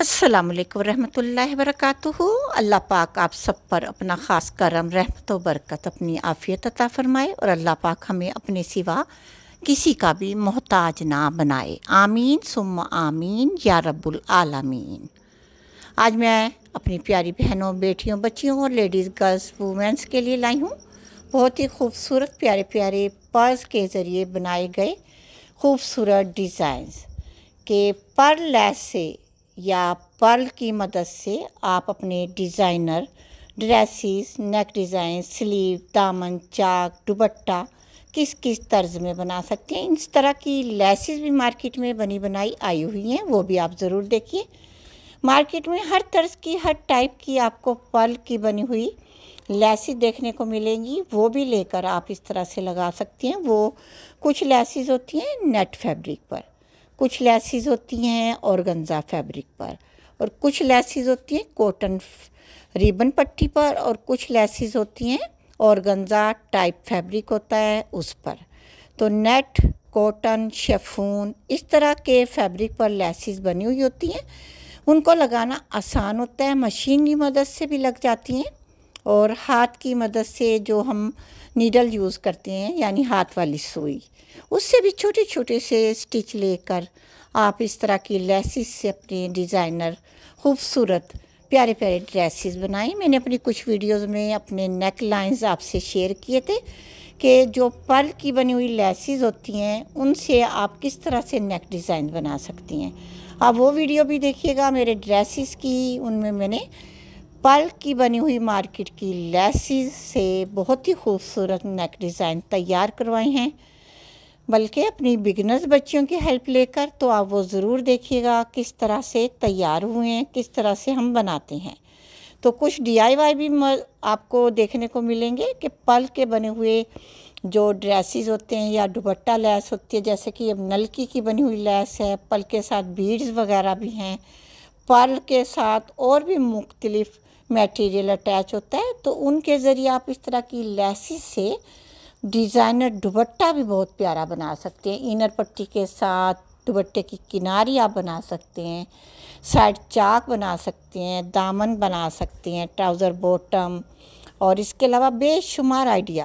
अस्सलाम वालेकुम रहमतुल्लाहि अल्लाह पाक आप सब पर अपना ख़ास करम रहमत व बरकत अपनी आफ़ियत अता फरमाए और अल्लाह पाक हमें अपने सिवा किसी का भी मोहताज ना बनाए आमीन सुम आमीन या रब्बुल आलमीन आज मैं अपनी प्यारी बहनों बेटियों बच्चियों और लेडीज़ गर्ल्स वूमेंस के लिए लाई हूँ बहुत ही खूबसूरत प्यारे प्यारे पर्स के ज़रिए बनाए गए खूबसूरत डिज़ाइंस के पर लैस से या पर्ल की मदद से आप अपने designer dresses neck design sleeve दामन चाक दुबट्टा किस किस तर्ज में बना सकते हैं इस तरह की लेसिस भी मार्केट में बनी बनाई आई हुई हैं वो भी आप ज़रूर देखिए मार्केट में हर तर्ज की हर टाइप की आपको पर्ल की बनी हुई लेसिस देखने को मिलेंगी वो भी लेकर आप इस तरह से लगा सकती हैं वो कुछ लेसिस होती हैं नेट फैब्रिक पर कुछ लेसिस होती हैं और गंजा फैब्रिक पर और कुछ लेसिस होती हैं कॉटन रिबन पट्टी पर और कुछ लेसिस होती हैं और गंजा टाइप फैब्रिक होता है उस पर तो नेट कॉटन शेफून इस तरह के फैब्रिक पर लेसिस बनी हुई होती हैं उनको लगाना आसान होता है मशीन की मदद से भी लग जाती हैं और हाथ की मदद से जो हम नीडल यूज़ करते हैं यानी हाथ वाली सुई उससे भी छोटे छोटे से स्टिच लेकर आप इस तरह की लेसिस से अपने डिज़ाइनर खूबसूरत प्यारे प्यारे ड्रेसिस बनाए मैंने अपनी कुछ वीडियोस में अपने नेक लाइंस आपसे शेयर किए थे कि जो पर्ल की बनी हुई लेसिस होती हैं उनसे आप किस तरह से नेक डिज़ाइन बना सकती हैं आप वो वीडियो भी देखिएगा मेरे ड्रेसिस की उनमें मैंने पल की बनी हुई मार्केट की लेसिस से बहुत ही खूबसूरत नेक डिज़ाइन तैयार करवाए हैं बल्कि अपनी बिगनर्स बच्चियों की हेल्प लेकर तो आप वो ज़रूर देखिएगा किस तरह से तैयार हुए हैं किस तरह से हम बनाते हैं तो कुछ डीआईवाई भी आपको देखने को मिलेंगे कि पल के बने हुए जो ड्रेसेस होते हैं या दुबट्टा लैस होती है जैसे कि अब नलकी की बनी हुई लैस है पल के साथ बीड्स वगैरह भी हैं पर्ल के साथ और भी मुख्तलिफ मटेरियल अटैच होता है तो उनके ज़रिए आप इस तरह की लेसिस से डिज़ाइनर दुपट्टा भी बहुत प्यारा बना सकते हैं इनर पट्टी के साथ दुपट्टे की किनारी आप बना सकते हैं साइड चाक बना सकते हैं दामन बना सकते हैं ट्राउज़र बॉटम और इसके अलावा बेशुमार आइडिया